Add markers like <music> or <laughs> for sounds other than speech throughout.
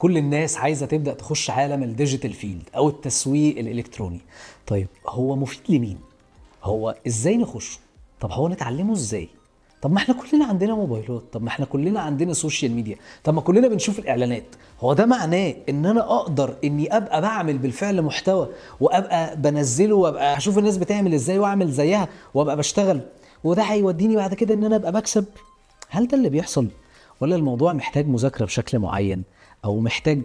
كل الناس عايزه تبدا تخش عالم الديجيتال فيلد او التسويق الالكتروني طيب هو مفيد لمين هو ازاي نخشه طب هو نتعلمه ازاي طب ما احنا كلنا عندنا موبايلات طب ما احنا كلنا عندنا سوشيال ميديا طب ما كلنا بنشوف الاعلانات هو ده معناه ان انا اقدر اني ابقى بعمل بالفعل محتوى وابقى بنزله وابقى اشوف الناس بتعمل ازاي واعمل زيها وابقى بشتغل وده هيوديني بعد كده ان انا ابقى بكسب هل ده اللي بيحصل ولا الموضوع محتاج مذاكره بشكل معين او محتاج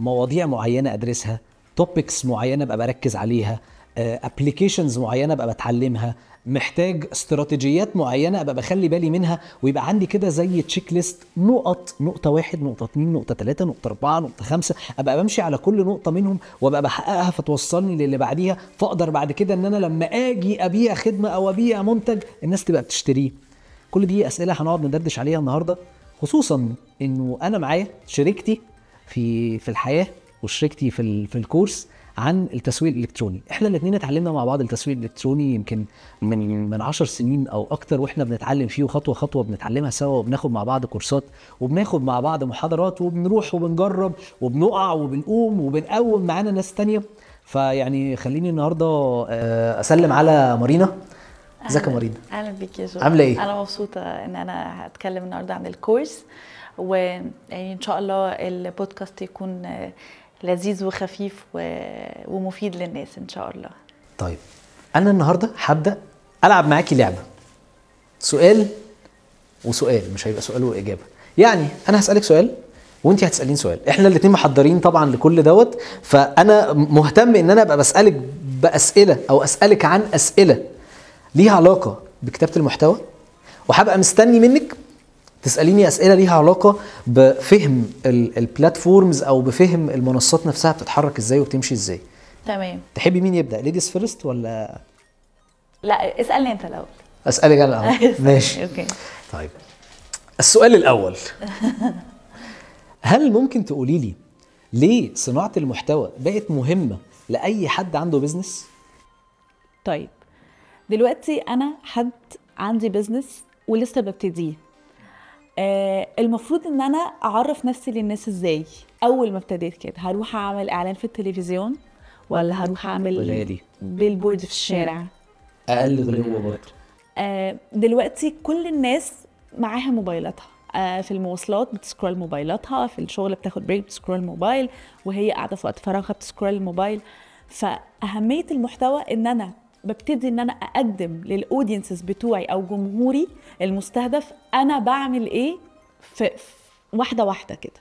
مواضيع معينه ادرسها توبكس معينه ابقى بركز عليها ابلكيشنز آه، معينه ابقى بتعلمها محتاج استراتيجيات معينه ابقى بخلي بالي منها ويبقى عندي كده زي تشيك ليست نقط نقطه واحد نقطه اتنين نقطه تلاته نقطه اربعه نقطه خمسه ابقى بمشي على كل نقطه منهم وابقى بحققها فتوصلني للي بعديها فاقدر بعد كده ان انا لما اجي ابيع خدمه او ابيع منتج الناس تبقى بتشتريه كل دي اسئله هنقعد ندردش عليها النهارده خصوصا انه انا معايا شريكتي في في الحياه وشريكتي في في الكورس عن التسويق الالكتروني احنا الاثنين اتعلمنا مع بعض التسويق الالكتروني يمكن من من 10 سنين او اكتر واحنا بنتعلم فيه خطوه خطوه بنتعلمها سوا وبناخد مع بعض كورسات وبناخد مع بعض محاضرات وبنروح وبنجرب وبنقع وبنقوم وبنقوم معانا ناس تانية فيعني خليني النهارده آه، اسلم على مارينا ازيك يا مارينا اهلا بيك يا جو عامله ايه انا مبسوطه ان انا هتكلم النهارده عن الكورس وان شاء الله البودكاست يكون لذيذ وخفيف ومفيد للناس ان شاء الله طيب انا النهارده هبدا العب معاكي لعبه سؤال وسؤال مش هيبقى سؤال واجابه يعني انا هسالك سؤال وانت هتساليني سؤال احنا الاثنين محضرين طبعا لكل دوت فانا مهتم ان انا ابقى بسالك باسئله او اسالك عن اسئله ليها علاقه بكتابه المحتوى وهبقى مستني منك تساليني اسئله ليها علاقه بفهم البلاتفورمز او بفهم المنصات نفسها بتتحرك ازاي وبتمشي ازاي تمام تحبي مين يبدا ليديز فيرست ولا لا اسالني انت الاول اسالك انا الاول <laughs> ماشي اوكي طيب السؤال الاول <laughs> هل ممكن تقولي لي ليه صناعه المحتوى بقت مهمه لاي حد عنده بيزنس طيب دلوقتي انا حد عندي بيزنس ولسه ببتديه آه المفروض ان انا اعرف نفسي للناس ازاي اول ما ابتديت كده هروح اعمل اعلان في التلفزيون ولا هروح اعمل بيلبورد في الشارع اقل غلوه برضه آه دلوقتي كل الناس معاها موبايلاتها آه في المواصلات بتسكرول موبايلاتها في الشغل بتاخد بريك بتسكرول موبايل وهي قاعده في وقت فراغها بتسكرول الموبايل فاهميه المحتوى ان انا ببتدي ان انا اقدم للاودينسز بتوعي او جمهوري المستهدف انا بعمل ايه في, واحده واحده كده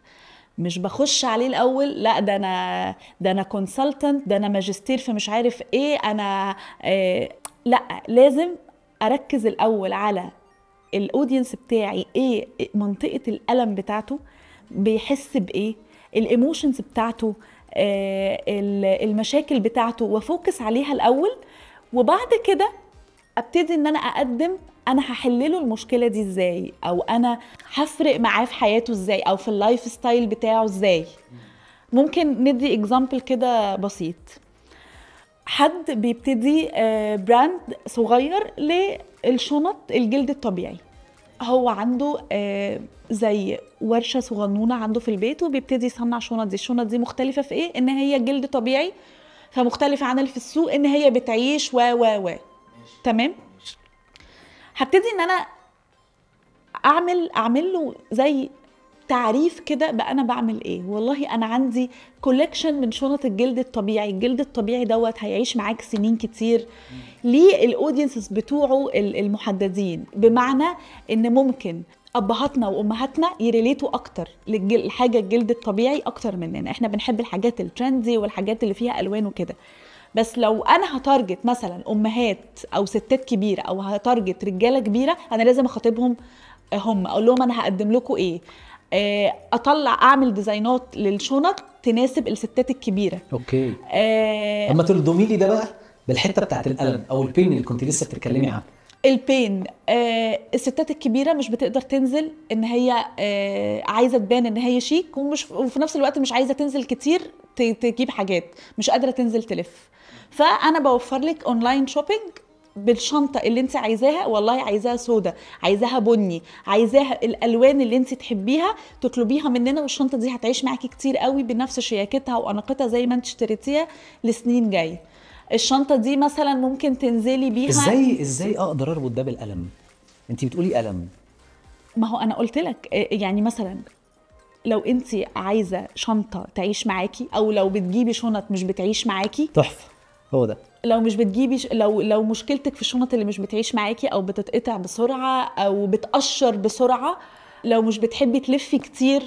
مش بخش عليه الاول لا ده انا ده انا كونسلتنت ده انا ماجستير في مش عارف ايه انا إيه لا لازم اركز الاول على الاودينس بتاعي ايه منطقه الالم بتاعته بيحس بايه الايموشنز بتاعته آه، المشاكل بتاعته وافوكس عليها الاول وبعد كده ابتدي ان انا اقدم انا هحلله المشكله دي ازاي او انا هفرق معاه في حياته ازاي او في اللايف ستايل بتاعه ازاي ممكن ندي اكزامبل كده بسيط حد بيبتدي براند آه، صغير للشنط الجلد الطبيعي هو عنده آه، زي ورشه صغنونه عنده في البيت وبيبتدي يصنع شنط دي الشنط دي مختلفه في ايه ان هي جلد طبيعي فمختلفه عن اللي في السوق ان هي بتعيش و و و تمام هبتدي ان انا اعمل اعمل له زي تعريف كده بقى انا بعمل ايه والله انا عندي كوليكشن من شنط الجلد الطبيعي الجلد الطبيعي دوت هيعيش معاك سنين كتير ليه الاودينسز بتوعه المحددين بمعنى ان ممكن ابهاتنا وامهاتنا يريليتوا اكتر للحاجه الجلد الطبيعي اكتر مننا احنا بنحب الحاجات الترندي والحاجات اللي فيها الوان وكده بس لو انا هتارجت مثلا امهات او ستات كبيره او هتارجت رجاله كبيره انا لازم اخاطبهم هم اقول لهم انا هقدم لكم ايه آه، اطلع اعمل ديزاينات للشنط تناسب الستات الكبيره اوكي آه، اما تلدمي لي ده بقى بالحته بتاعت القلم او البين اللي كنت لسه بتتكلمي عنها البين آه الستات الكبيره مش بتقدر تنزل ان هي آه عايزه تبان ان هي شيك ومش وفي نفس الوقت مش عايزه تنزل كتير تجيب حاجات مش قادره تنزل تلف فانا بوفر لك اونلاين شوبينج بالشنطه اللي انت عايزاها والله عايزاها سودا عايزاها بني عايزاها الالوان اللي انت تحبيها تطلبيها مننا والشنطه دي هتعيش معاكي كتير قوي بنفس شياكتها واناقتها زي ما انت اشتريتيها لسنين جايه الشنطه دي مثلا ممكن تنزلي بيها ازاي ازاي اقدر اربط ده بالقلم انت بتقولي قلم ما هو انا قلت لك آه، يعني مثلا لو انت عايزه شنطه تعيش معاكي او لو بتجيبي شنط مش بتعيش معاكي تحفه هو ده لو مش بتجيبي ش... لو لو مشكلتك في الشنط اللي مش بتعيش معاكي او بتتقطع بسرعه او بتقشر بسرعه لو مش بتحبي تلفي كتير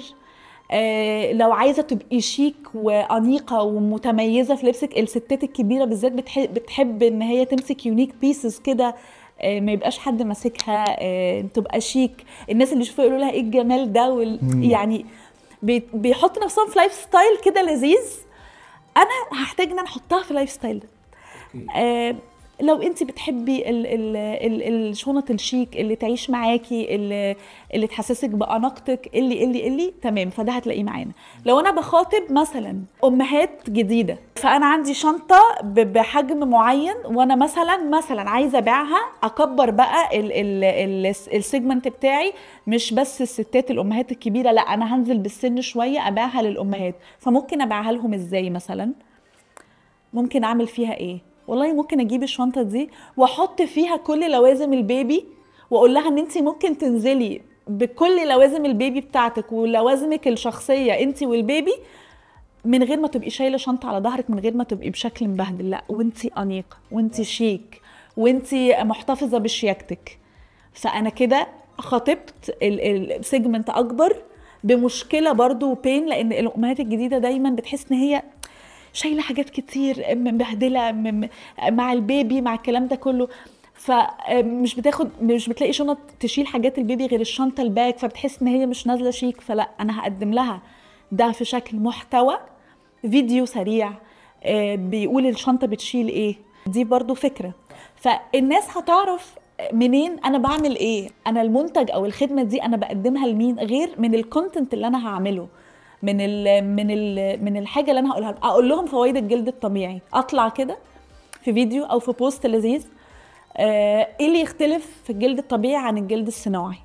آه، لو عايزه تبقي شيك وانيقه ومتميزه في لبسك الستات الكبيره بالذات بتحب, ان هي تمسك يونيك بيسز كده آه، ما يبقاش حد ماسكها آه، تبقى شيك الناس اللي يشوفوها يقولوا لها ايه الجمال ده وال... يعني بيحط نفسهم في لايف ستايل كده لذيذ انا هحتاج ان انا احطها في لايف ستايل ده لو انت بتحبي الشنط الشيك اللي تعيش معاكي اللي, اللي تحسسك باناقتك اللي اللي اللي تمام فده هتلاقيه معانا لو انا بخاطب مثلا امهات جديده فانا عندي شنطه بحجم معين وانا مثلا مثلا عايزه ابيعها اكبر بقى السيجمنت بتاعي مش بس الستات الامهات الكبيره لا انا هنزل بالسن شويه ابيعها للامهات فممكن ابيعها لهم ازاي مثلا ممكن اعمل فيها ايه والله ممكن اجيب الشنطه دي واحط فيها كل لوازم البيبي واقول لها ان انت ممكن تنزلي بكل لوازم البيبي بتاعتك ولوازمك الشخصيه انت والبيبي من غير ما تبقي شايله شنطه على ظهرك من غير ما تبقي بشكل مبهدل لا وانت انيقه وانت شيك وانت محتفظه بشياكتك فانا كده خاطبت السيجمنت اكبر بمشكله برضو بين لان الامهات الجديده دايما بتحس ان هي شايله حاجات كتير مبهدله مع البيبي مع الكلام ده كله فمش آه، بتاخد مش بتلاقي شنط تشيل حاجات البيبي غير الشنطه الباك فبتحس ان هي مش نازله شيك فلا انا هقدم لها ده في شكل محتوى فيديو سريع آه، بيقول الشنطه بتشيل ايه دي برضو فكره فالناس هتعرف منين انا بعمل ايه انا المنتج او الخدمه دي انا بقدمها لمين غير من الكونتنت اللي انا هعمله من ال من ال من الحاجه اللي انا هقولها اقول لهم فوائد الجلد الطبيعي اطلع كده في فيديو او في بوست لذيذ آه ايه اللي يختلف في الجلد الطبيعي عن الجلد الصناعي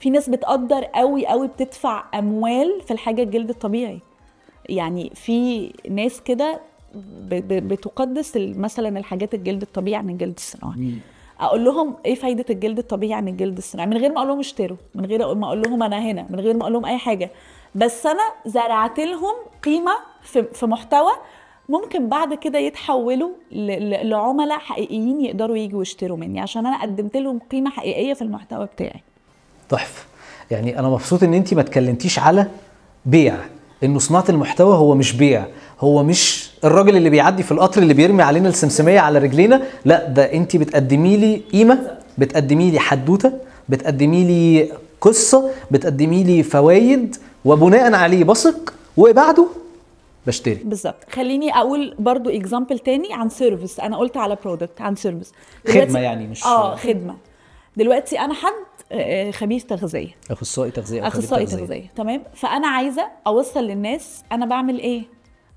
في ناس بتقدر قوي قوي بتدفع اموال في الحاجه الجلد الطبيعي يعني في ناس كده بتقدس مثلا الحاجات الجلد الطبيعي عن الجلد الصناعي اقول لهم ايه فايده الجلد الطبيعي عن الجلد الصناعي من غير ما اقول لهم اشتروا من غير ما اقول لهم انا هنا من غير ما اقول لهم اي حاجه بس انا زرعت لهم قيمه في, محتوى ممكن بعد كده يتحولوا لعملاء حقيقيين يقدروا يجوا يشتروا مني عشان انا قدمت لهم قيمه حقيقيه في المحتوى بتاعي تحفه طيب، يعني انا مبسوط ان انت ما اتكلمتيش على بيع انه صناعه المحتوى هو مش بيع هو مش الراجل اللي بيعدي في القطر اللي بيرمي علينا السمسميه على رجلينا لا ده انت بتقدمي لي قيمه بتقدمي لي حدوته بتقدمي لي قصه بتقدمي لي فوائد وبناء عليه بثق وبعده بشتري بالظبط خليني اقول برضو اكزامبل تاني عن سيرفيس انا قلت على برودكت عن سيرفيس خدمه يعني مش اه خدمه دلوقتي انا حد آه، آه، خبير تغذيه اخصائي تغذيه اخصائي تغذيه تمام فانا عايزه اوصل للناس انا بعمل ايه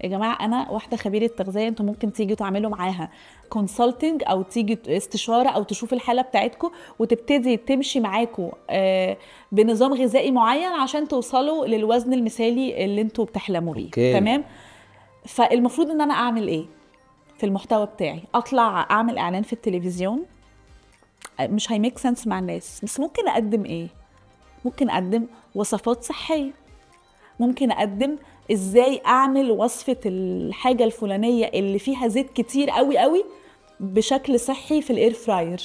يا جماعه انا واحده خبيره تغذيه انتوا ممكن تيجوا تعملوا معاها كونسلتنج او تيجي استشاره او تشوف الحاله بتاعتكم وتبتدي تمشي معاكم آه، بنظام غذائي معين عشان توصلوا للوزن المثالي اللي انتوا بتحلموا بيه okay. تمام فالمفروض ان انا اعمل ايه في المحتوى بتاعي اطلع اعمل اعلان في التلفزيون آه، مش هيميك سنس مع الناس بس ممكن اقدم ايه ممكن اقدم وصفات صحيه ممكن اقدم ازاي اعمل وصفه الحاجه الفلانيه اللي فيها زيت كتير قوي قوي بشكل صحي في الاير فراير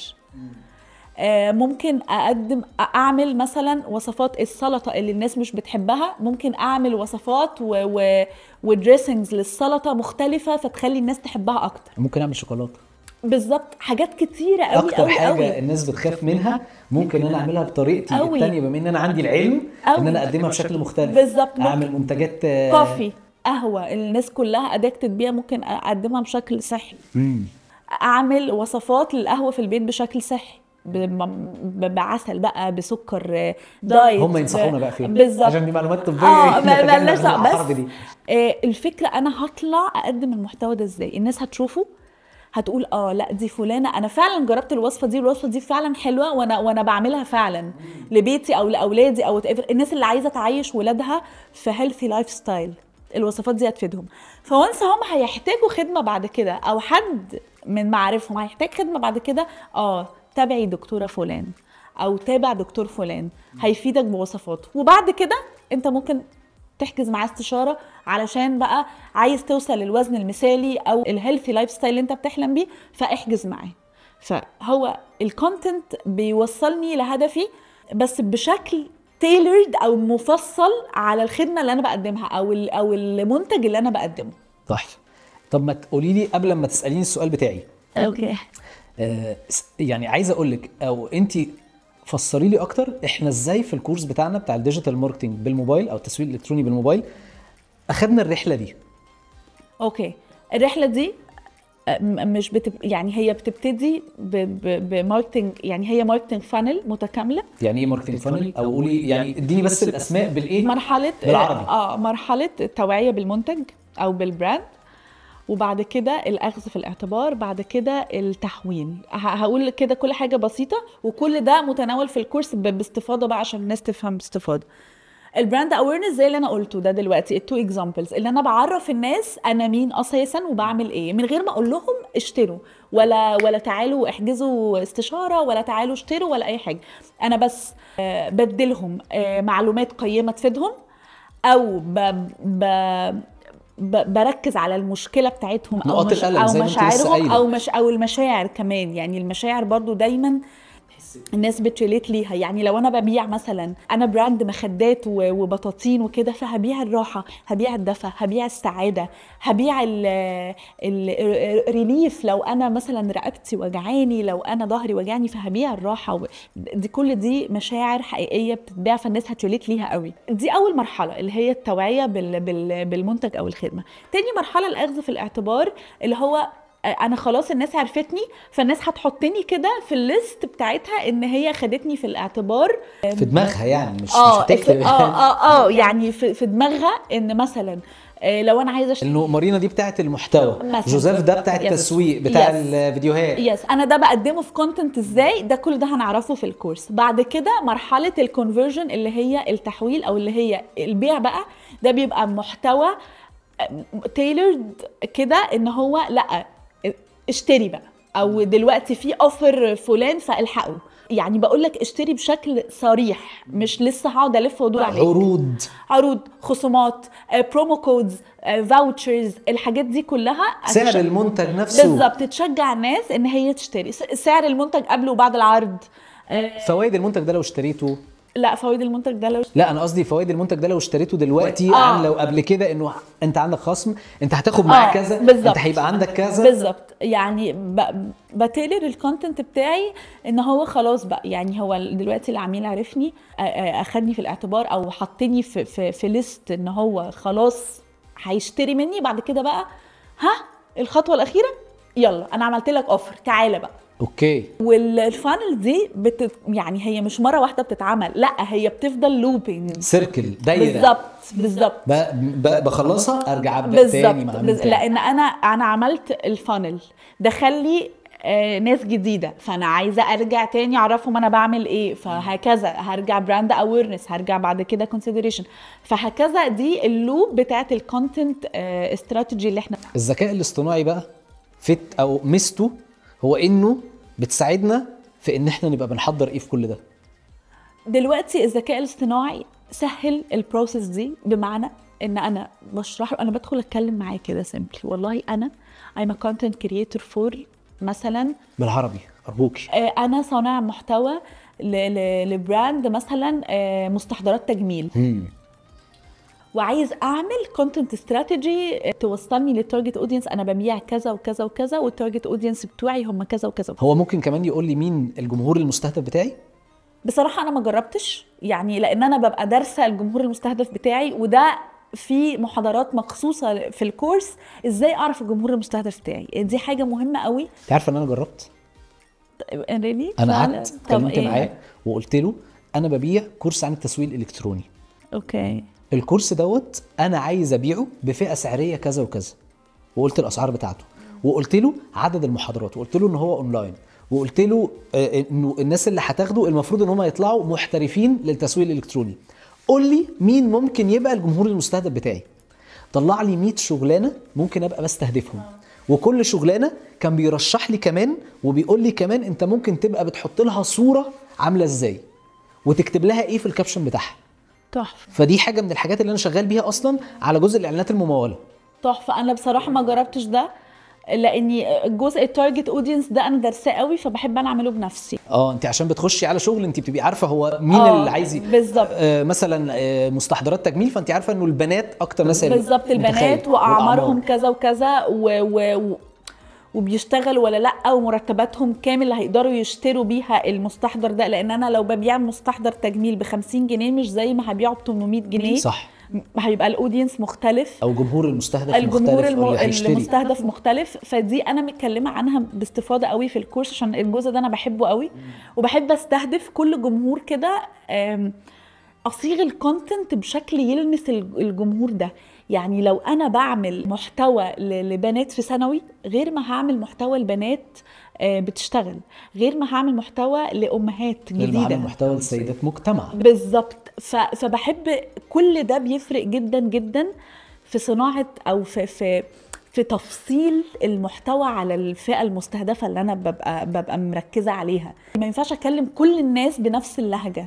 آه، ممكن اقدم اعمل مثلا وصفات السلطه اللي الناس مش بتحبها ممكن اعمل وصفات و... و... ودريسنجز للسلطه مختلفه فتخلي الناس تحبها اكتر ممكن اعمل شوكولاته بالظبط حاجات كتيره قوي اكتر أوي حاجه أوي. الناس بتخاف منها ممكن انا اعملها بطريقتي أوي. التانيه بما ان انا عندي العلم أوي. ان انا اقدمها بشكل مختلف بالظبط اعمل منتجات كوفي قهوه الناس كلها ادكتد بيها ممكن اقدمها بشكل صحي مم. اعمل وصفات للقهوه في البيت بشكل صحي بعسل بقى بسكر دايت هم ينصحونا بقى فيها بالظبط عشان دي معلومات طبيه اه <laughs> بلاش بس آه، الفكره انا هطلع اقدم المحتوى ده ازاي الناس هتشوفه هتقول اه لا دي فلانه انا فعلا جربت الوصفه دي الوصفه دي فعلا حلوه وانا وانا بعملها فعلا لبيتي او لاولادي او الناس اللي عايزه تعيش ولادها في هيلثي لايف ستايل الوصفات دي هتفيدهم فونس هم هيحتاجوا خدمه بعد كده او حد من معارفهم هيحتاج خدمه بعد كده اه تابعي دكتوره فلان او تابع دكتور فلان هيفيدك بوصفاته وبعد كده انت ممكن تحجز معاه استشاره علشان بقى عايز توصل للوزن المثالي او الهيلثي لايف ستايل اللي انت بتحلم بيه فاحجز معاه فهو الكونتنت بيوصلني لهدفي بس بشكل تيلرد او مفصل على الخدمه اللي انا بقدمها او او المنتج اللي انا بقدمه طيب طب ما تقولي لي قبل ما تساليني السؤال بتاعي اوكي آه يعني عايزه اقول لك او انت فسري لي اكتر احنا ازاي في الكورس بتاعنا بتاع الديجيتال ماركتنج بالموبايل او التسويق الالكتروني بالموبايل اخذنا الرحله دي اوكي الرحله دي آه، مش بتب... يعني هي بتبتدي ب... ب... بماركتنج يعني هي ماركتنج فانل متكامله يعني ايه ماركتنج فانل او قولي يعني, يعني اديني بس الاسماء بالايه مرحله بالعربي اه مرحله التوعيه بالمنتج او بالبراند وبعد كده الاخذ في الاعتبار بعد كده التحوين هقول كده كل حاجه بسيطه وكل ده متناول في الكورس باستفاضه بقى عشان الناس تفهم باستفاضه البراند اويرنس زي اللي انا قلته ده دلوقتي التو اكزامبلز اللي انا بعرف الناس انا مين اساسا وبعمل ايه من غير ما اقول لهم اشتروا ولا ولا تعالوا احجزوا استشاره ولا تعالوا اشتروا ولا اي حاجه انا بس آه، بدلهم آه، معلومات قيمه تفيدهم او ب... ب... بركز على المشكله بتاعتهم او مش او مشاعرهم او مش او المشاعر كمان يعني المشاعر برضو دايما الناس بتريليت ليها يعني لو انا ببيع مثلا انا براند مخدات وبطاطين وكده فهبيع الراحه هبيع الدفى هبيع السعاده هبيع الريليف لو انا مثلا رقبتي وجعاني لو انا ظهري وجعني فهبيع الراحه دي كل دي مشاعر حقيقيه بتتباع فالناس هتريليت ليها قوي دي اول مرحله اللي هي التوعيه بالمنتج او الخدمه تاني مرحله الاخذ في الاعتبار اللي هو انا خلاص الناس عرفتني فالناس هتحطني كده في الليست بتاعتها ان هي خدتني في الاعتبار في دماغها يعني مش آه مش هتكتب اه اه آه،, <laughs> اه يعني في, في دماغها ان مثلا آه، لو انا عايزه اشتري انه مارينا دي بتاعه المحتوى مثلا. جوزيف ده بتاع التسويق بتاع يس. الفيديوهات يس انا ده بقدمه في كونتنت ازاي ده كل ده هنعرفه في الكورس بعد كده مرحله الكونفرجن اللي هي التحويل او اللي هي البيع بقى ده بيبقى محتوى تيلورد آه، كده ان هو لا اشتري بقى او دلوقتي في اوفر فلان فالحقه يعني بقول لك اشتري بشكل صريح مش لسه هقعد الف وادور عليه عروض عروض خصومات برومو كودز فاوتشرز الحاجات دي كلها سعر المنتج نفسه بالظبط تشجع الناس ان هي تشتري سعر المنتج قبل وبعد العرض آه، فوائد المنتج ده لو اشتريته لا فوائد المنتج ده لو لا انا قصدي فوائد المنتج ده لو اشتريته دلوقتي آه. عن لو قبل كده انه انت عندك خصم انت هتاخد معاه آه. كذا بالزبط. انت هيبقى عندك كذا بالظبط يعني ب... بتقلل الكونتنت بتاعي ان هو خلاص بقى يعني هو دلوقتي العميل عرفني اخدني في الاعتبار او حطني في في, في ليست ان هو خلاص هيشتري مني بعد كده بقى ها الخطوه الاخيره يلا انا عملت لك اوفر تعالى بقى اوكي والفانل دي بت... يعني هي مش مره واحده بتتعمل لا هي بتفضل لوبينج سيركل دايره بالظبط بالظبط بخلصها ارجع ابدا تاني مع بز... لان انا انا عملت الفانل دخل لي آه ناس جديده فانا عايزه ارجع تاني اعرفهم انا بعمل ايه فهكذا هرجع براند اويرنس هرجع بعد كده كونسيدريشن فهكذا دي اللوب بتاعت الكونتنت استراتيجي آه، اللي احنا الذكاء الاصطناعي بقى فت او مستو هو انه بتساعدنا في ان احنا نبقى بنحضر ايه في كل ده دلوقتي الذكاء الاصطناعي سهل البروسيس دي بمعنى ان انا بشرح له انا بدخل اتكلم معاه كده سيمبلي والله انا I'm a content creator for مثلا بالعربي ارجوكي آه، انا صانع محتوى لبراند مثلا آه، مستحضرات تجميل مم. وعايز اعمل كونتنت استراتيجي آه، توصلني للتارجت اودينس انا ببيع كذا وكذا وكذا والتارجت اودينس بتوعي هم كذا وكذا هو ممكن كمان يقول لي مين الجمهور المستهدف بتاعي بصراحه انا ما جربتش يعني لان انا ببقى دارسه الجمهور المستهدف بتاعي وده في محاضرات مخصوصه في الكورس ازاي اعرف الجمهور المستهدف بتاعي دي حاجه مهمه قوي انت عارفه ان انا جربت طيب، ريلي انا قعدت اتكلمت إيه؟ معاه وقلت له انا ببيع كورس عن التسويق الالكتروني اوكي الكورس دوت انا عايز ابيعه بفئه سعريه كذا وكذا وقلت الاسعار بتاعته وقلت له عدد المحاضرات وقلت له ان هو اونلاين وقلت له آه، انه الناس اللي هتاخده المفروض ان هم يطلعوا محترفين للتسويق الالكتروني قول لي مين ممكن يبقى الجمهور المستهدف بتاعي طلع لي 100 شغلانه ممكن ابقى بستهدفهم وكل شغلانه كان بيرشح لي كمان وبيقول لي كمان انت ممكن تبقى بتحط لها صوره عامله ازاي وتكتب لها ايه في الكابشن بتاعها تحفه فدي حاجه من الحاجات اللي انا شغال بيها اصلا على جزء الاعلانات المموله تحفه انا بصراحه ما جربتش ده لاني الجزء التارجت اودينس ده انا دارساه قوي فبحب انا اعمله بنفسي اه انت عشان بتخشي على شغل انت بتبقي عارفه هو مين آه، اللي عايز بالظبط آه مثلا آه مستحضرات تجميل فانت عارفه انه البنات اكتر ناس بالظبط البنات واعمارهم كذا وكذا و... و... وبيشتغل ولا لا ومرتباتهم كام اللي هيقدروا يشتروا بيها المستحضر ده لان انا لو ببيع مستحضر تجميل ب 50 جنيه مش زي ما هبيعه ب 800 جنيه صح هيبقى الاودينس مختلف او جمهور المستهدف الجمهور مختلف الم... المستهدف مختلف فدي انا متكلمه عنها باستفاضه قوي في الكورس عشان الجزء ده انا بحبه قوي وبحب استهدف كل جمهور كده اصيغ الكونتنت بشكل يلمس الجمهور ده يعني لو انا بعمل محتوى لبنات في ثانوي غير ما هعمل محتوى لبنات آه، بتشتغل غير ما هعمل محتوى لامهات جديده غير ما هعمل محتوى لسيدات مجتمع بالظبط فبحب كل ده بيفرق جدا جدا في صناعه او في في في تفصيل المحتوى على الفئه المستهدفه اللي انا ببقى ببقى مركزه عليها ما ينفعش اكلم كل الناس بنفس اللهجه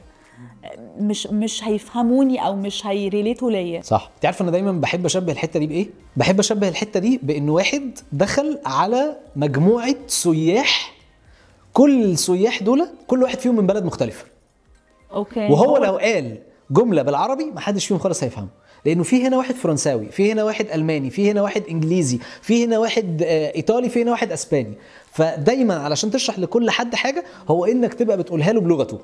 مش مش هيفهموني او مش هيريليتوا ليا صح انت عارفه انا دايما بحب اشبه الحته دي بايه بحب اشبه الحته دي بان واحد دخل على مجموعه سياح كل السياح دول كل واحد فيهم من بلد مختلفه اوكي وهو لو قال جمله بالعربي ما حدش فيهم خالص هيفهمه لانه في هنا واحد فرنساوي في هنا واحد الماني في هنا واحد انجليزي في هنا واحد آه، ايطالي في هنا واحد اسباني فدايما علشان تشرح لكل حد حاجه هو انك تبقى بتقولها له بلغته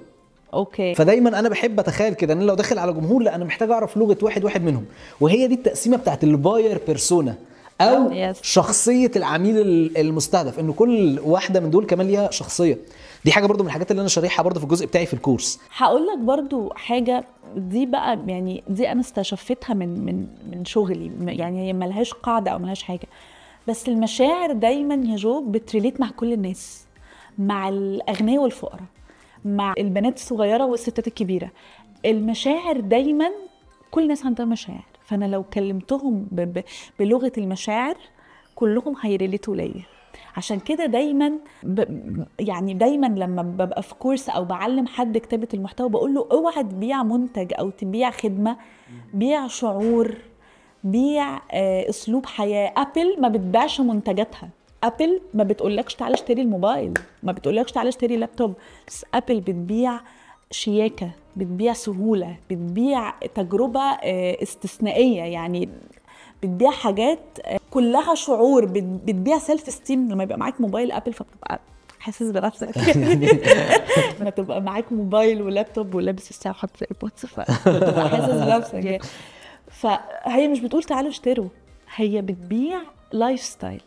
اوكي فدايما انا بحب اتخيل كده ان لو داخل على جمهور لا انا محتاج اعرف لغه واحد واحد منهم وهي دي التقسيمه بتاعت الباير بيرسونا او um, yes. شخصيه العميل المستهدف ان كل واحده من دول كمان ليها شخصيه دي حاجه برضو من الحاجات اللي انا شاريحها برضو في الجزء بتاعي في الكورس هقول لك برضو حاجه دي بقى يعني دي انا استشفتها من من من شغلي يعني هي ملهاش قاعده او ملهاش حاجه بس المشاعر دايما يا جو بتريليت مع كل الناس مع الاغنياء والفقراء مع البنات الصغيره والستات الكبيره المشاعر دايما كل الناس عندها مشاعر فانا لو كلمتهم بلغه المشاعر كلهم هيريليتوا ليا عشان كده دايما ب... يعني دايما لما ببقى في كورس او بعلم حد كتابه المحتوى بقول له اوعى تبيع منتج او تبيع خدمه بيع شعور بيع آه، اسلوب حياه ابل ما بتبيعش منتجاتها ابل ما بتقولكش تعالى اشتري الموبايل ما بتقولكش تعالى اشتري لابتوب بس ابل بتبيع شياكه بتبيع سهوله بتبيع تجربه آه، استثنائيه يعني بتبيع حاجات آه، كلها شعور بتبيع سيلف ستيم لما يبقى معاك موبايل ابل فبتبقى حاسس بنفسك <laughs> لما تبقى معاك موبايل ولابتوب ولابس الساعه وحاطط الايربودز فبتبقى حاسس بنفسك يعني. <laughs> فهي مش بتقول تعالوا اشتروا هي بتبيع لايف ستايل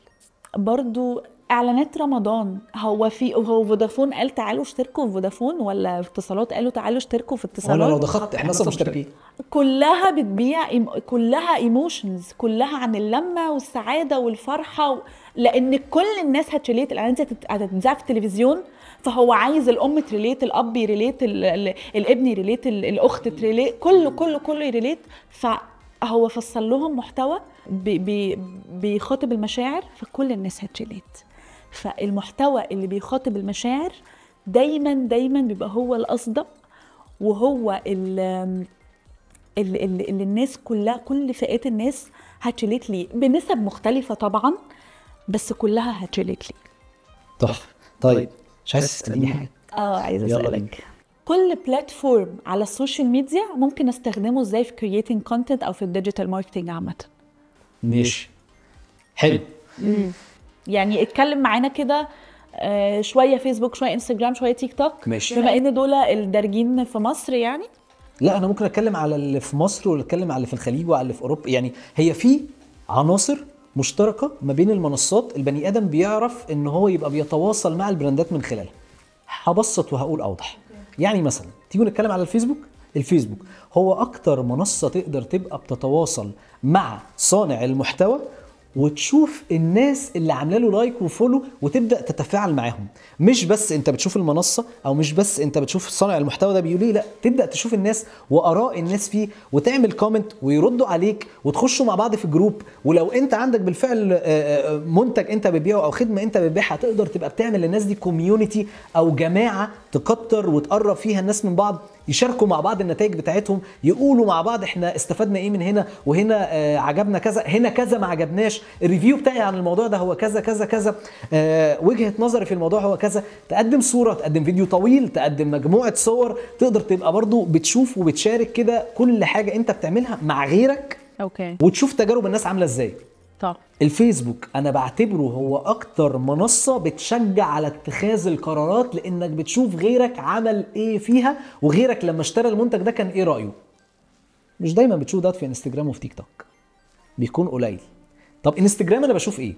برضو اعلانات رمضان هو في هو فودافون قال تعالوا اشتركوا في فودافون ولا اتصالات قالوا تعالوا اشتركوا في اتصالات ولا لو دخلت احنا اصلا مشتركين كلها بتبيع كلها ايموشنز كلها عن اللمه والسعاده والفرحه و... لان كل الناس هتريليت الاعلانات هتتذاع في التلفزيون فهو عايز الام تريليت الاب يريليت ال... ال... الابن يريليت ال... الاخت تريليت كله كله كله يريليت فهو فصل لهم محتوى بي بي بيخاطب المشاعر فكل الناس هتريليت فالمحتوى اللي بيخاطب المشاعر دايما دايما بيبقى هو الاصدق وهو اللي, اللي, اللي الناس كلها كل فئات الناس هتريليت ليه بنسب مختلفه طبعا بس كلها هتريليت ليه تحفه طيب, طيب،, طيب، مش عايز تسالني يعني. حاجه اه عايزه اسالك كل بلاتفورم على السوشيال ميديا ممكن استخدمه ازاي في كرييتنج كونتنت او في الديجيتال ماركتنج عامه ماشي حلو يعني اتكلم معانا كده آه، شويه فيسبوك شويه انستجرام شويه تيك توك ماشي بما ان دول الدارجين في مصر يعني لا انا ممكن اتكلم على اللي في مصر واتكلم على اللي في الخليج وعلى اللي في اوروبا يعني هي في عناصر مشتركه ما بين المنصات البني ادم بيعرف ان هو يبقى بيتواصل مع البراندات من خلالها هبسط وهقول اوضح يعني مثلا تيجي نتكلم على الفيسبوك الفيسبوك هو اكتر منصه تقدر تبقى بتتواصل مع صانع المحتوى وتشوف الناس اللي عامله له لايك وفولو وتبدا تتفاعل معاهم مش بس انت بتشوف المنصه او مش بس انت بتشوف صانع المحتوى ده بيقول ايه لا تبدا تشوف الناس واراء الناس فيه وتعمل كومنت ويردوا عليك وتخشوا مع بعض في جروب ولو انت عندك بالفعل آه، آه، منتج انت بتبيعه او خدمه انت بتبيعها تقدر تبقى بتعمل للناس دي كوميونتي او جماعه تكتر وتقرب فيها الناس من بعض يشاركوا مع بعض النتائج بتاعتهم يقولوا مع بعض احنا استفدنا ايه من هنا وهنا آه عجبنا كذا هنا كذا ما عجبناش الريفيو بتاعي عن الموضوع ده هو كذا كذا كذا آه وجهه نظري في الموضوع هو كذا تقدم صوره تقدم فيديو طويل تقدم مجموعه صور تقدر تبقى برضو بتشوف وبتشارك كده كل حاجه انت بتعملها مع غيرك اوكي وتشوف تجارب الناس عامله ازاي طبعا الفيسبوك انا بعتبره هو اكتر منصه بتشجع على اتخاذ القرارات لانك بتشوف غيرك عمل ايه فيها وغيرك لما اشترى المنتج ده كان ايه رايه مش دايما بتشوف ده في انستجرام وفي تيك توك بيكون قليل طب انستجرام انا بشوف ايه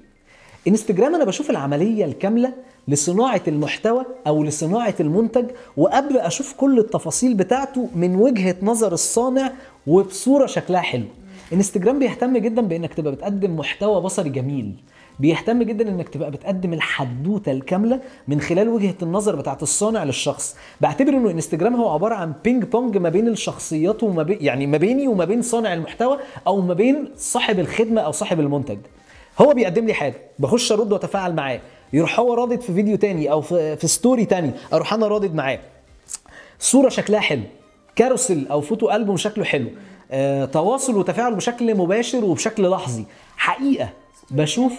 انستجرام انا بشوف العمليه الكامله لصناعه المحتوى او لصناعه المنتج وقبل اشوف كل التفاصيل بتاعته من وجهه نظر الصانع وبصوره شكلها حلو انستجرام بيهتم جدا بانك تبقى بتقدم محتوى بصري جميل بيهتم جدا انك تبقى بتقدم الحدوته الكامله من خلال وجهه النظر بتاعه الصانع للشخص بعتبر انه انستجرام هو عباره عن بينج بونج ما بين الشخصيات وما بين يعني ما بيني وما بين صانع المحتوى او ما بين صاحب الخدمه او صاحب المنتج هو بيقدم لي حاجه بخش ارد واتفاعل معاه يروح هو رادد في فيديو تاني او في, في ستوري تاني اروح انا رادد معاه صوره شكلها حلو كاروسيل او فوتو البوم شكله حلو آه، تواصل وتفاعل بشكل مباشر وبشكل لحظي حقيقه بشوف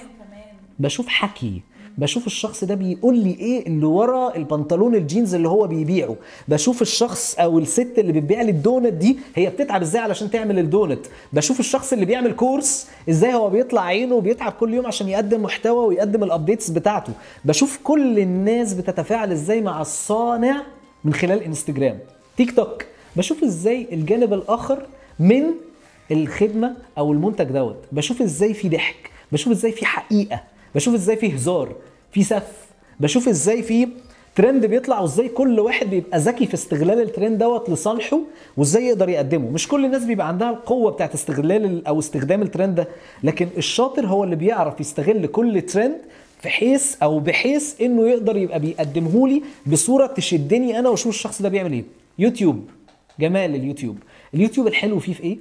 بشوف حكي بشوف الشخص ده بيقول لي ايه اللي ورا البنطلون الجينز اللي هو بيبيعه بشوف الشخص او الست اللي بتبيع لي الدونت دي هي بتتعب ازاي علشان تعمل الدونت بشوف الشخص اللي بيعمل كورس ازاي هو بيطلع عينه وبيتعب كل يوم عشان يقدم محتوى ويقدم الابديتس بتاعته بشوف كل الناس بتتفاعل ازاي مع الصانع من خلال انستجرام تيك توك بشوف ازاي الجانب الاخر من الخدمه او المنتج دوت بشوف ازاي في ضحك بشوف ازاي في حقيقه بشوف ازاي في هزار في سف بشوف ازاي في ترند بيطلع وازاي كل واحد بيبقى ذكي في استغلال الترند دوت لصالحه وازاي يقدر يقدمه مش كل الناس بيبقى عندها القوه بتاعت استغلال او استخدام الترند ده لكن الشاطر هو اللي بيعرف يستغل كل ترند في حيث او بحيث انه يقدر يبقى بيقدمه لي بصوره تشدني انا واشوف الشخص ده بيعمل ايه يوتيوب جمال اليوتيوب اليوتيوب الحلو فيه في ايه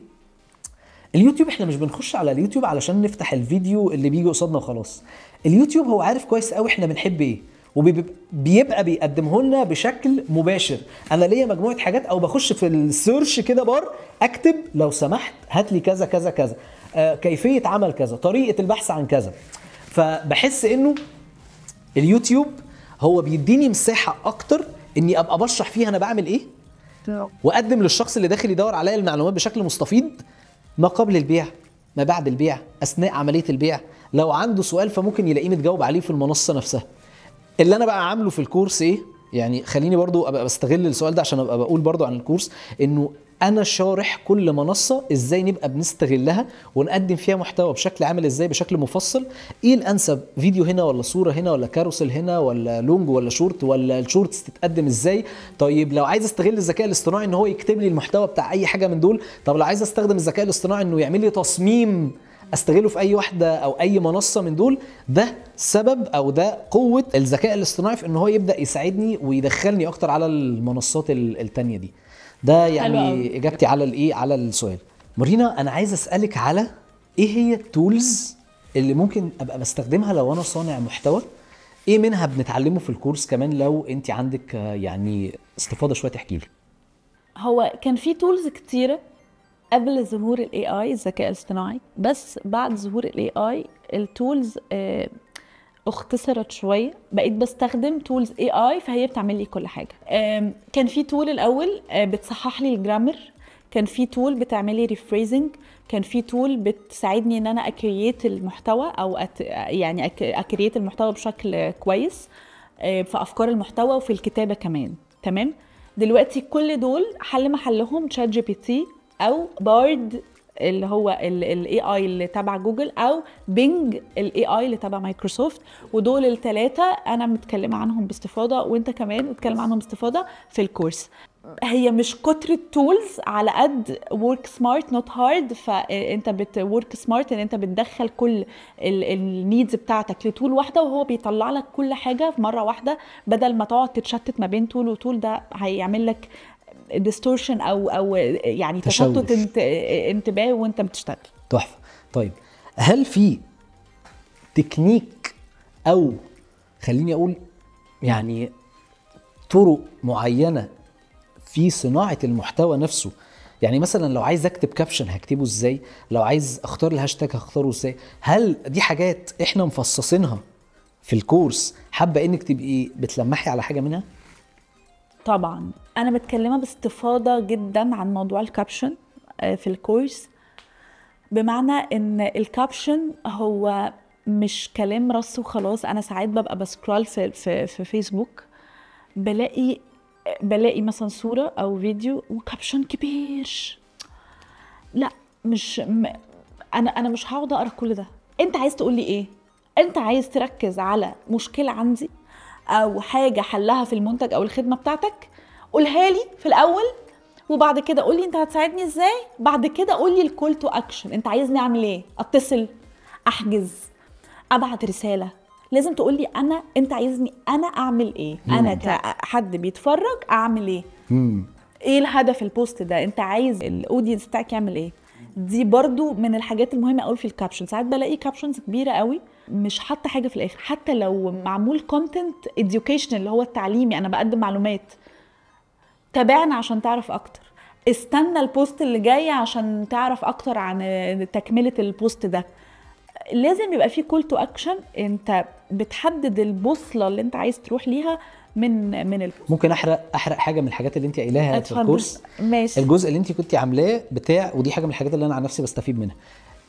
اليوتيوب احنا مش بنخش على اليوتيوب علشان نفتح الفيديو اللي بيجي قصادنا وخلاص اليوتيوب هو عارف كويس قوي احنا بنحب ايه وبيبقى بيقدمه لنا بشكل مباشر انا ليا مجموعه حاجات او بخش في السيرش كده بار اكتب لو سمحت هات لي كذا كذا كذا آه كيفيه عمل كذا طريقه البحث عن كذا فبحس انه اليوتيوب هو بيديني مساحه اكتر اني ابقى بشرح فيها انا بعمل ايه واقدم للشخص اللي داخل يدور عليا المعلومات بشكل مستفيض ما قبل البيع ما بعد البيع اثناء عمليه البيع لو عنده سؤال فممكن يلاقيه متجاوب عليه في المنصه نفسها اللي انا بقى عامله في الكورس ايه يعني خليني برضو ابقى بستغل السؤال ده عشان ابقى بقول برضو عن الكورس انه انا شارح كل منصه ازاي نبقى بنستغلها ونقدم فيها محتوى بشكل عامل ازاي بشكل مفصل ايه الانسب فيديو هنا ولا صوره هنا ولا كاروسل هنا ولا لونج ولا شورت ولا الشورتس تتقدم ازاي طيب لو عايز استغل الذكاء الاصطناعي ان هو يكتب لي المحتوى بتاع اي حاجه من دول طب لو عايز استخدم الذكاء الاصطناعي انه يعمل لي تصميم استغله في اي واحده او اي منصه من دول ده سبب او ده قوه الذكاء الاصطناعي في ان هو يبدا يساعدني ويدخلني اكتر على المنصات التانيه دي ده يعني اجابتي على الايه على السؤال مارينا انا عايز اسالك على ايه هي التولز اللي ممكن ابقى بستخدمها لو انا صانع محتوى ايه منها بنتعلمه في الكورس كمان لو انت عندك يعني استفاضه شويه تحكي لي هو كان في تولز كتيره قبل ظهور الاي اي الذكاء الاصطناعي بس بعد ظهور الاي اي التولز آه، اختصرت شويه بقيت بستخدم تولز اي اي فهي بتعمل لي كل حاجه كان في تول الاول آه، بتصحح لي الجرامر كان في تول بتعمل لي ريفريزنج كان في تول بتساعدني ان انا اكريت المحتوى او أت... يعني اكريت المحتوى بشكل كويس آه، في افكار المحتوى وفي الكتابه كمان تمام دلوقتي كل دول حل محلهم تشات جي بي تي او بارد اللي هو الاي اي اللي تبع جوجل او بينج الاي اي اللي تبع مايكروسوفت ودول الثلاثه انا متكلمه عنهم باستفاضه وانت كمان اتكلم عنهم باستفاضه في الكورس هي مش كتر التولز على قد ورك سمارت نوت هارد فانت بتورك سمارت ان انت بتدخل كل النيدز بتاعتك لتول واحده وهو بيطلع لك كل حاجه في مره واحده بدل ما تقعد تتشتت ما بين تول وتول ده هيعمل لك ديستورشن او او يعني تشتت انت انتباه وانت بتشتغل تحفه طيب هل في تكنيك او خليني اقول يعني طرق معينه في صناعه المحتوى نفسه يعني مثلا لو عايز اكتب كابشن هكتبه ازاي لو عايز اختار الهاشتاج هختاره ازاي هل دي حاجات احنا مفصصينها في الكورس حابه انك تبقي بتلمحي على حاجه منها طبعا انا متكلمه باستفاضه جدا عن موضوع الكابشن آه، في الكورس بمعنى ان الكابشن هو مش كلام رص وخلاص انا ساعات ببقى بسكرول في, في, في فيسبوك بلاقي بلاقي مثلا صوره او فيديو وكابشن كبير لا مش م... انا انا مش هقعد اقرا كل ده انت عايز تقول لي ايه انت عايز تركز على مشكله عندي او حاجه حلها في المنتج او الخدمه بتاعتك قولها لي في الاول وبعد كده قول لي انت هتساعدني ازاي بعد كده قول لي الكول تو اكشن انت عايزني اعمل ايه اتصل احجز ابعت رساله لازم تقول لي انا انت عايزني انا اعمل ايه مم. انا كحد بيتفرج اعمل ايه مم. ايه الهدف البوست ده انت عايز الاودينس بتاعك يعمل ايه دي برضو من الحاجات المهمه قوي في الكابشن ساعات بلاقي كابشنز كبيره قوي مش حاطه حاجه في الاخر حتى لو معمول كونتنت اديوكيشن اللي هو التعليمي انا بقدم معلومات تابعنا عشان تعرف اكتر استنى البوست اللي جاي عشان تعرف اكتر عن تكمله البوست ده لازم يبقى في كول تو اكشن انت بتحدد البوصله اللي انت عايز تروح ليها من من البوست ممكن احرق احرق حاجه من الحاجات اللي انت قايلاها في الكورس ماشي الجزء اللي انت كنت عاملاه بتاع ودي حاجه من الحاجات اللي انا عن نفسي بستفيد منها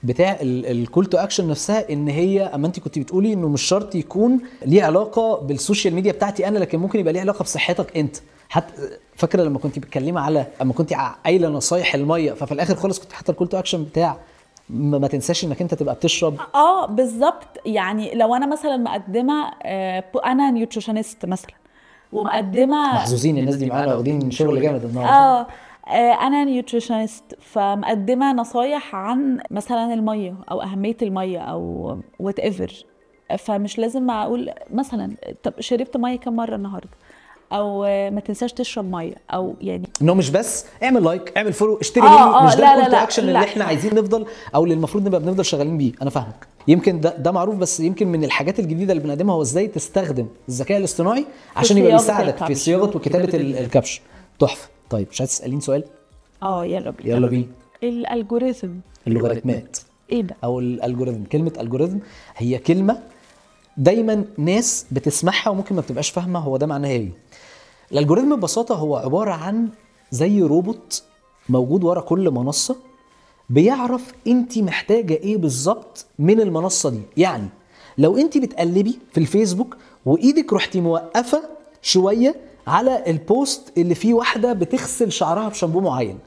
بتاع الكول تو اكشن نفسها ان هي اما انت كنت بتقولي انه مش شرط يكون ليه علاقه بالسوشيال ميديا بتاعتي انا لكن ممكن يبقى ليه علاقه بصحتك انت حتى فاكره لما كنت بتكلمي على اما كنت قايله نصايح الميه ففي الاخر خالص كنت حاطه الكول تو اكشن بتاع ما تنساش انك انت تبقى بتشرب اه بالظبط يعني لو انا مثلا مقدمه آه، انا نيوتريشنست مثلا ومقدمه محظوظين الناس دي معانا واخدين شغل جامد النهارده اه آه، انا نيوتريشنست فمقدمه نصايح عن مثلا الميه او اهميه الميه او وات ايفر فمش لازم اقول مثلا طب شربت ميه كم مره النهارده او ما تنساش تشرب ميه او يعني انه مش بس اعمل لايك اعمل فولو اشتري آه مني مش آه، ده الكول اكشن اللي احنا عايزين نفضل او اللي المفروض نبقى بنفضل شغالين بيه انا فاهمك يمكن ده, ده معروف بس يمكن من الحاجات الجديده اللي بنقدمها هو ازاي تستخدم الذكاء الاصطناعي عشان يبقى بيساعدك في صياغه وكتابه الكابشن تحفه طيب مش عايز تساليني سؤال؟ اه يلا بينا يلا بينا الالجوريثم اللوغاريتمات ايه ده؟ او الالجوريثم كلمه الجوريثم هي كلمه دايما ناس بتسمعها وممكن ما بتبقاش فاهمه هو ده معناها ايه الالجوريثم ببساطه هو عباره عن زي روبوت موجود ورا كل منصه بيعرف انت محتاجه ايه بالظبط من المنصه دي يعني لو انت بتقلبي في الفيسبوك وايدك رحتي موقفه شويه على البوست اللي فيه واحده بتغسل شعرها بشامبو معين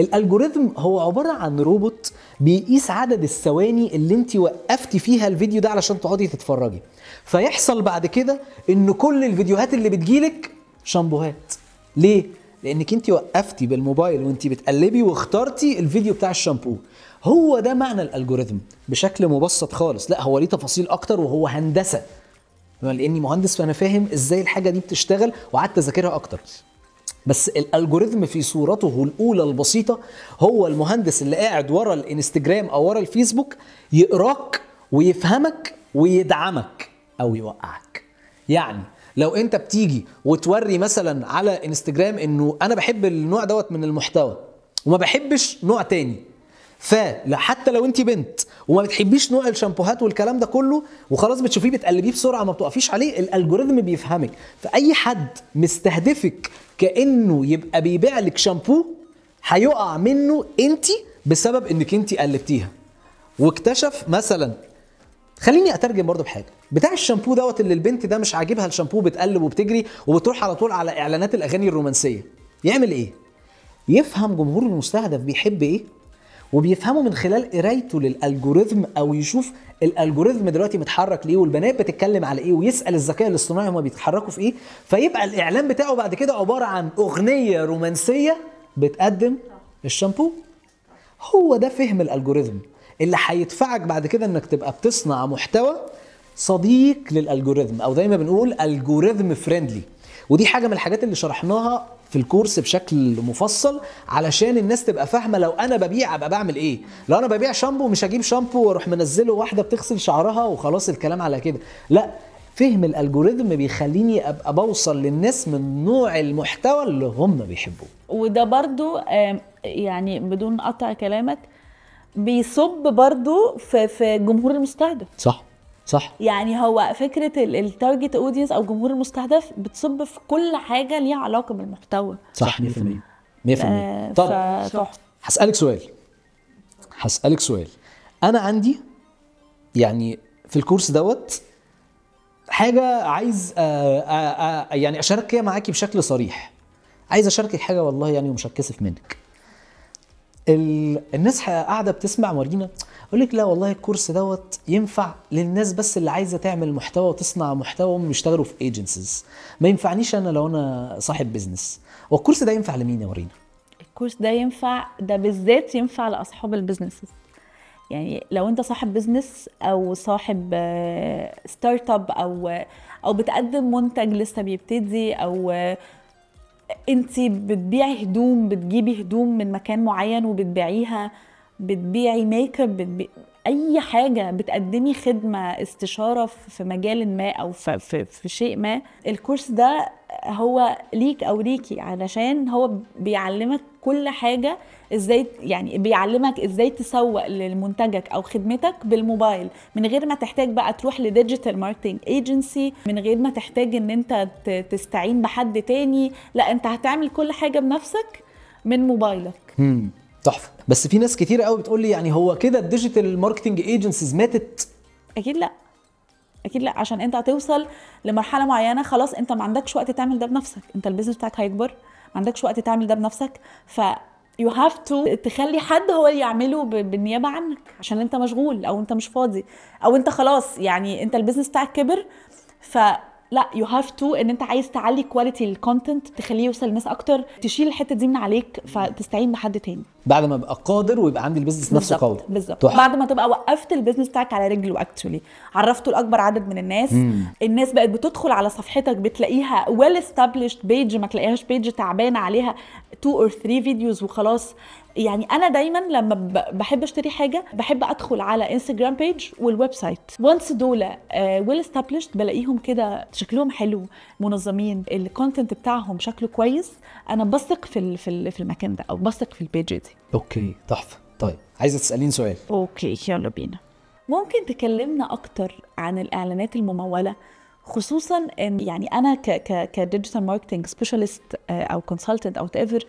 الالجوريثم هو عباره عن روبوت بيقيس عدد الثواني اللي انت وقفتي فيها الفيديو ده علشان تقعدي تتفرجي فيحصل بعد كده ان كل الفيديوهات اللي بتجيلك شامبوهات ليه لانك انت وقفتي بالموبايل وانت بتقلبي واخترتي الفيديو بتاع الشامبو هو ده معنى الالجوريثم بشكل مبسط خالص لا هو ليه تفاصيل اكتر وهو هندسه بما لاني مهندس فانا فاهم ازاي الحاجه دي بتشتغل وقعدت اذاكرها اكتر بس الالجوريزم في صورته الاولى البسيطه هو المهندس اللي قاعد ورا الانستجرام او ورا الفيسبوك يقراك ويفهمك ويدعمك او يوقعك يعني لو انت بتيجي وتوري مثلا على انستجرام انه انا بحب النوع دوت من المحتوى وما بحبش نوع تاني فحتى لو انت بنت وما بتحبيش نوع الشامبوهات والكلام ده كله وخلاص بتشوفيه بتقلبيه بسرعه ما بتقفيش عليه الالجوريزم بيفهمك فاي حد مستهدفك كانه يبقى بيبيع لك شامبو هيقع منه انت بسبب انك انت قلبتيها واكتشف مثلا خليني اترجم برضه بحاجه بتاع الشامبو دوت اللي البنت ده مش عاجبها الشامبو بتقلب وبتجري وبتروح على طول على اعلانات الاغاني الرومانسيه يعمل ايه يفهم جمهور المستهدف بيحب ايه وبيفهموا من خلال قرايته للالجوريزم او يشوف الالجوريزم دلوقتي متحرك ليه والبنات بتتكلم على ايه ويسال الذكاء الاصطناعي هما بيتحركوا في ايه فيبقى الاعلان بتاعه بعد كده عباره عن اغنيه رومانسيه بتقدم الشامبو هو ده فهم الالجوريزم اللي هيدفعك بعد كده انك تبقى بتصنع محتوى صديق للالجوريزم او زي ما بنقول الجوريزم فريندلي ودي حاجه من الحاجات اللي شرحناها في الكورس بشكل مفصل علشان الناس تبقى فاهمه لو انا ببيع ابقى بعمل ايه لو انا ببيع شامبو مش هجيب شامبو واروح منزله واحده بتغسل شعرها وخلاص الكلام على كده لا فهم الالجوريزم بيخليني ابقى بوصل للناس من نوع المحتوى اللي هم بيحبوه وده برضو يعني بدون قطع كلامك بيصب برضو في جمهور المستهدف صح صح يعني هو فكره التارجت اودينس او الجمهور المستهدف بتصب في كل حاجه ليها علاقه بالمحتوى صح 100% 100% آه، طب هسالك سؤال هسالك سؤال انا عندي يعني في الكورس دوت حاجه عايز آآ آه، آآ آه، يعني اشارك فيها معاكي بشكل صريح عايز اشاركك حاجه والله يعني ومش هتكسف منك الناس قاعده بتسمع مارينا اقول لك لا والله الكورس دوت ينفع للناس بس اللي عايزه تعمل محتوى وتصنع محتوى وهم بيشتغلوا في ايجنسيز ما ينفعنيش انا لو انا صاحب بزنس والكورس ده ينفع لمين يا ورينا الكورس ده ينفع ده بالذات ينفع لاصحاب البيزنس يعني لو انت صاحب بزنس او صاحب ستارت آه، اب او آه، او بتقدم منتج لسه بيبتدي او آه، انت بتبيعي هدوم بتجيبي هدوم من مكان معين وبتبيعيها بتبيعي ميك اب اي حاجه بتقدمي خدمه استشاره في مجال ما او في, في, في شيء ما الكورس ده هو ليك او ليكي علشان هو بيعلمك كل حاجه ازاي يعني بيعلمك ازاي تسوق لمنتجك او خدمتك بالموبايل من غير ما تحتاج بقى تروح لديجيتال ماركتنج ايجنسي من غير ما تحتاج ان انت تستعين بحد تاني لا انت هتعمل كل حاجه بنفسك من موبايلك تحفه بس في ناس كتير قوي بتقول لي يعني هو كده الديجيتال ماركتنج ايجنسيز ماتت اكيد لا اكيد لا عشان انت هتوصل لمرحله معينه خلاص انت ما عندكش وقت تعمل ده بنفسك انت البيزنس بتاعك هيكبر ما عندكش وقت تعمل ده بنفسك ف يو هاف تو تخلي حد هو اللي يعمله بالنيابه عنك عشان انت مشغول او انت مش فاضي او انت خلاص يعني انت البيزنس بتاعك كبر ف لا يو هاف تو ان انت عايز تعلي كواليتي الكونتنت تخليه يوصل لناس اكتر تشيل الحته دي من عليك فتستعين بحد تاني بعد ما ابقى قادر ويبقى عندي البيزنس نفسه قوي بالظبط بعد ما تبقى وقفت البيزنس بتاعك على رجله اكشولي عرفته لاكبر عدد من الناس مم. الناس بقت بتدخل على صفحتك بتلاقيها ويل استابليشد بيج ما تلاقيهاش بيج تعبانه عليها تو اور ثري فيديوز وخلاص يعني انا دايما لما بحب اشتري حاجه بحب ادخل على انستجرام بيج والويب سايت وانس دول ويل آه، استابليشد بلاقيهم كده شكلهم حلو منظمين الكونتنت بتاعهم شكله كويس انا بثق في في المكان ده او بثق في البيج دي اوكي تحفه طيب عايزه تساليني سؤال اوكي يلا بينا ممكن تكلمنا اكتر عن الاعلانات المموله خصوصا ان يعني انا ك ك كديجيتال ماركتنج سبيشالست او كونسلتنت او ايفر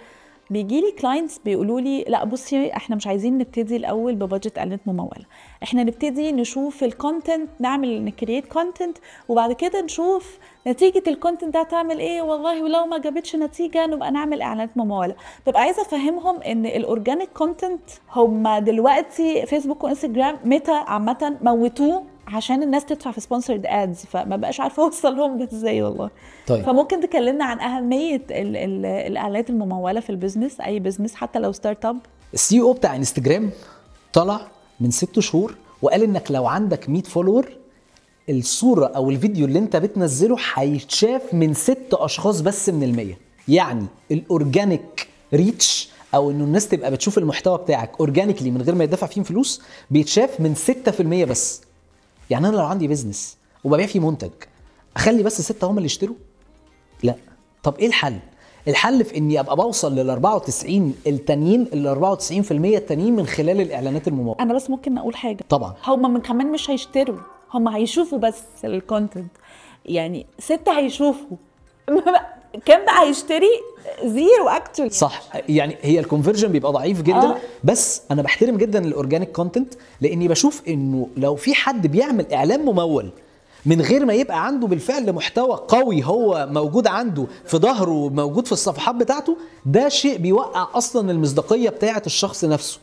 بيجي لي كلاينتس بيقولوا لي لا بصي احنا مش عايزين نبتدي الاول ببادجت اعلانات مموله احنا نبتدي نشوف الكونتنت نعمل نكريت كونتنت وبعد كده نشوف نتيجه الكونتنت ده هتعمل ايه والله ولو ما جابتش نتيجه نبقى نعمل اعلانات مموله ببقى عايزه افهمهم ان الاورجانيك كونتنت هم دلوقتي فيسبوك وانستجرام ميتا عامه موتوه عشان الناس تدفع في سبونسرد ادز فما بقاش عارفه <laughs> اوصل لهم ده ازاي والله طيب. فممكن تكلمنا عن اهميه الـ الـ الاعلانات المموله في البيزنس اي بيزنس حتى لو ستارت اب السي او بتاع انستجرام طلع من ست شهور وقال انك لو عندك 100 فولور الصوره او الفيديو اللي انت بتنزله هيتشاف من ست اشخاص بس من المية يعني الاورجانيك ريتش او انه الناس تبقى بتشوف المحتوى بتاعك اورجانيكلي من غير ما يدفع فيه فلوس بيتشاف من 6% بس يعني انا لو عندي بيزنس وببيع فيه منتج اخلي بس سته هم اللي يشتروا لا طب ايه الحل الحل في اني ابقى بوصل لل 94 التانيين ال 94% التانيين من خلال الاعلانات الممولة انا بس ممكن اقول حاجه طبعا هم من كمان مش هيشتروا هم هيشوفوا بس الكونتنت يعني ستة هيشوفوا <laughs> كان بقى هيشتري زيرو اكتولي صح يعني هي الكونفرجن بيبقى ضعيف جدا آه. بس انا بحترم جدا الاورجانيك كونتنت لاني بشوف انه لو في حد بيعمل اعلان ممول من غير ما يبقى عنده بالفعل محتوى قوي هو موجود عنده في ظهره موجود في الصفحات بتاعته ده شيء بيوقع اصلا المصداقيه بتاعه الشخص نفسه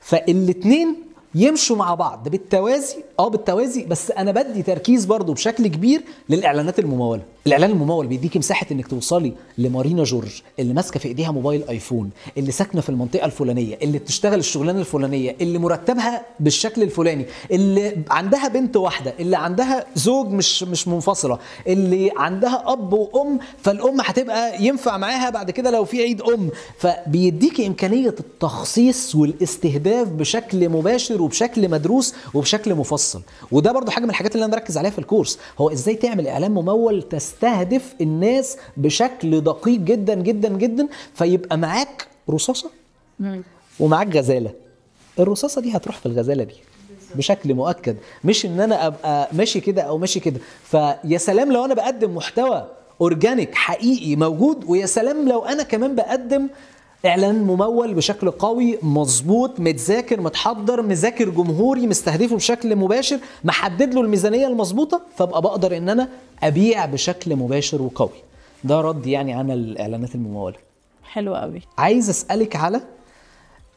فالاتنين يمشوا مع بعض بالتوازي اه بالتوازي بس انا بدي تركيز برضه بشكل كبير للاعلانات المموله الاعلان الممول بيديكي مساحه انك توصلي لمارينا جورج اللي ماسكه في ايديها موبايل ايفون اللي ساكنه في المنطقه الفلانيه اللي بتشتغل الشغلانه الفلانيه اللي مرتبها بالشكل الفلاني اللي عندها بنت واحده اللي عندها زوج مش مش منفصله اللي عندها اب وام فالام هتبقى ينفع معاها بعد كده لو في عيد ام فبيديكي امكانيه التخصيص والاستهداف بشكل مباشر وبشكل مدروس وبشكل مفصل وده برضو حاجه من الحاجات اللي انا مركز عليها في الكورس هو ازاي تعمل اعلان ممول تست تستهدف الناس بشكل دقيق جدا جدا جدا فيبقى معاك رصاصه ومعاك غزاله الرصاصه دي هتروح في الغزاله دي بشكل مؤكد مش ان انا ابقى ماشي كده او ماشي كده فيا سلام لو انا بقدم محتوى اورجانيك حقيقي موجود ويا سلام لو انا كمان بقدم اعلان ممول بشكل قوي مظبوط متذاكر متحضر مذاكر جمهوري مستهدفه بشكل مباشر محدد له الميزانيه المظبوطه فابقى بقدر ان انا ابيع بشكل مباشر وقوي ده رد يعني عن الاعلانات المموله حلو قوي عايز اسالك على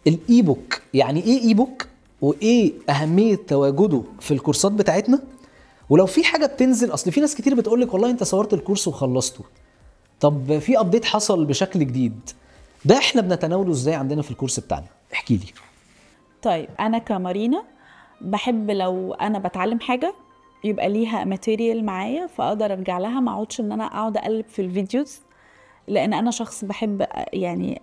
الاي بوك يعني ايه اي بوك وايه اهميه تواجده في الكورسات بتاعتنا ولو في حاجه بتنزل اصل في ناس كتير بتقول لك والله انت صورت الكورس وخلصته طب في ابديت حصل بشكل جديد ده احنا بنتناوله ازاي عندنا في الكورس بتاعنا احكي لي طيب انا كمارينا بحب لو انا بتعلم حاجه يبقى ليها ماتيريال معايا فاقدر ارجع لها ما اقعدش ان انا اقعد اقلب في الفيديوز لان انا شخص بحب يعني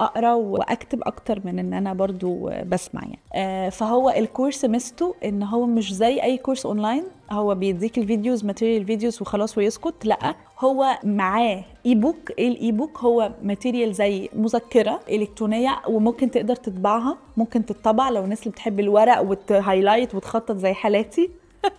اقرا واكتب اكتر من ان انا برضو بسمع يعني آه، فهو الكورس مستو ان هو مش زي اي كورس اونلاين هو بيديك الفيديوز ماتيريال فيديوز وخلاص ويسكت لا هو معاه اي بوك ايه الاي بوك هو ماتيريال زي مذكره الكترونيه وممكن تقدر تطبعها ممكن تطبع لو الناس اللي بتحب الورق وتهايلايت وتخطط زي حالاتي <laughs>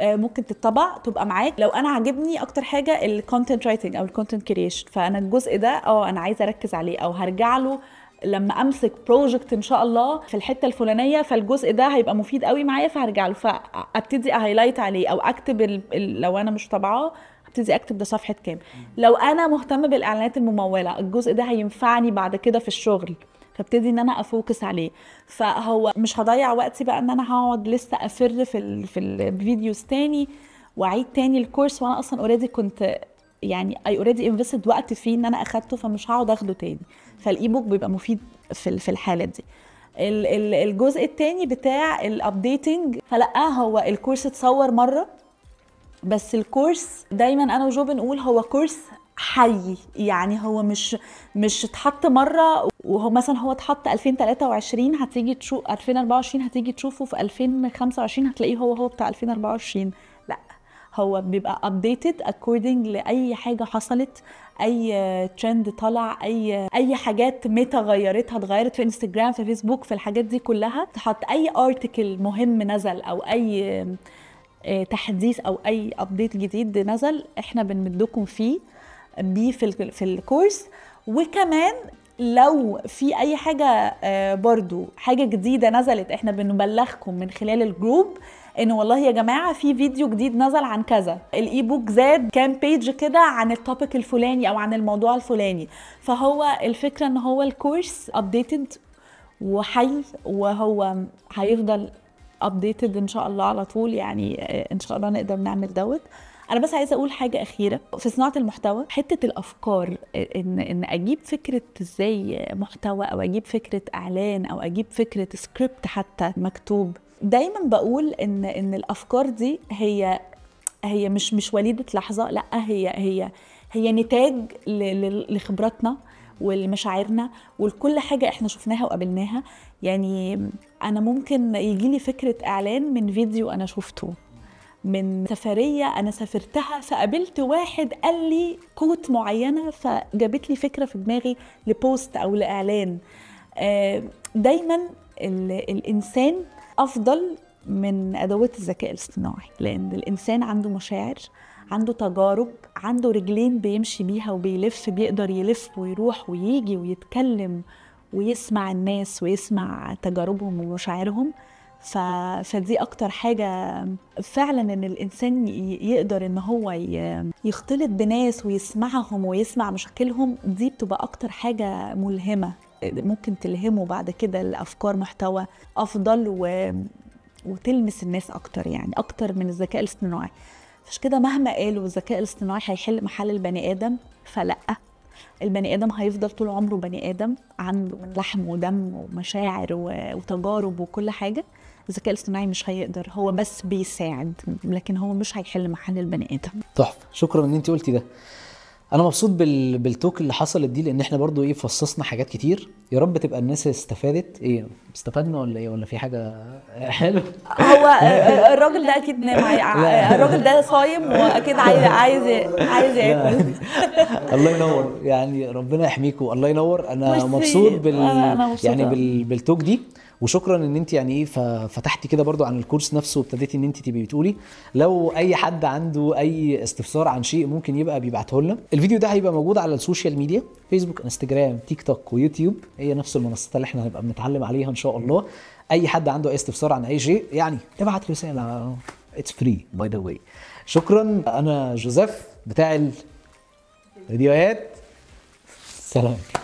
آه، ممكن تتطبع تبقى معاك لو انا عاجبني اكتر حاجه الكونتنت رايتنج او الكونتنت كريشن فانا الجزء ده اه انا عايزه اركز عليه او هرجع له لما امسك بروجكت ان شاء الله في الحته الفلانيه فالجزء ده هيبقى مفيد قوي معايا فهرجع له فابتدي اهايلايت عليه او اكتب الـ الـ لو انا مش طابعاه ابتدي اكتب ده صفحه كام لو انا مهتمه بالاعلانات المموله الجزء ده هينفعني بعد كده في الشغل فابتدي ان انا افوكس عليه فهو مش هضيع وقتي بقى ان انا هقعد لسه افر في الـ في الفيديوز تاني واعيد تاني الكورس وانا اصلا اوريدي كنت يعني اي اوريدي انفستد وقت فيه ان انا اخدته فمش هقعد اخده تاني فالاي بوك بيبقى مفيد في في الحاله دي الجزء التاني بتاع الابديتنج فلا هو الكورس اتصور مره بس الكورس دايما انا وجو بنقول هو كورس حي يعني هو مش مش اتحط مره وهو مثلا هو اتحط 2023 هتيجي تشوف 2024 هتيجي تشوفه في 2025 هتلاقيه هو هو بتاع 2024 لا هو بيبقى ابديتد اكوردنج لاي حاجه حصلت اي ترند طلع اي اي حاجات ميتا غيرتها اتغيرت في انستجرام في فيسبوك في الحاجات دي كلها تحط اي ارتكل مهم نزل او اي آه، تحديث او اي ابديت جديد نزل احنا بنمدكم فيه بيه في في الكورس وكمان لو في اي حاجه آه، برضو حاجه جديده نزلت احنا بنبلغكم من خلال الجروب ان والله يا جماعه في فيديو جديد نزل عن كذا الاي بوك زاد كام بيج كده عن التوبيك الفلاني او عن الموضوع الفلاني فهو الفكره ان هو الكورس ابديتد وحي وهو هيفضل ابديتد ان شاء الله على طول يعني آه، ان شاء الله نقدر نعمل دوت انا بس عايزه اقول حاجه اخيره في صناعه المحتوى حته الافكار ان ان اجيب فكره ازاي محتوى او اجيب فكره اعلان او اجيب فكره سكريبت حتى مكتوب دايما بقول ان ان الافكار دي هي هي مش مش وليده لحظه لا هي هي هي نتاج لخبراتنا ولمشاعرنا ولكل حاجة احنا شفناها وقابلناها يعني أنا ممكن يجيلي فكرة إعلان من فيديو أنا شفته من سفرية أنا سافرتها فقابلت واحد قال لي كوت معينة فجابت لي فكرة في دماغي لبوست أو لإعلان آه، دايما الإنسان أفضل من أدوات الذكاء الاصطناعي لأن الإنسان عنده مشاعر عنده تجارب عنده رجلين بيمشي بيها وبيلف بيقدر يلف ويروح ويجي ويتكلم ويسمع الناس ويسمع تجاربهم ومشاعرهم ف... فدي اكتر حاجه فعلا ان الانسان يقدر ان هو ي... يختلط بناس ويسمعهم ويسمع مشاكلهم دي بتبقى اكتر حاجه ملهمه ممكن تلهمه بعد كده الافكار محتوى افضل و... وتلمس الناس اكتر يعني اكتر من الذكاء الاصطناعي عشان كده مهما قالوا الذكاء الاصطناعي هيحل محل البني ادم فلا البني ادم هيفضل طول عمره بني ادم عنده من لحم ودم ومشاعر وتجارب وكل حاجه الذكاء الاصطناعي مش هيقدر هو بس بيساعد لكن هو مش هيحل محل البني ادم تحفه شكرا ان انت قلتي ده انا مبسوط بال... بالتوك اللي حصلت دي لان احنا برضو ايه فصصنا حاجات كتير يا رب تبقى الناس استفادت ايه استفدنا ولا ايه ولا في حاجه حلو هو الراجل ده اكيد نام الراجل ده صايم واكيد عايز عايز عايز ياكل الله ينور يعني ربنا يحميكم الله ينور انا مبسوط بال يعني بال... بالتوك دي وشكرا ان انت يعني ايه فتحتي كده برضو عن الكورس نفسه وابتديتي ان انت تبقي بتقولي لو اي حد عنده اي استفسار عن شيء ممكن يبقى بيبعته لنا الفيديو ده هيبقى موجود على السوشيال ميديا فيسبوك انستجرام تيك توك ويوتيوب هي نفس المنصات اللي احنا هنبقى بنتعلم عليها ان شاء الله اي حد عنده اي استفسار عن اي شيء يعني ابعت رساله اتس فري باي ذا واي شكرا انا جوزيف بتاع الفيديوهات سلام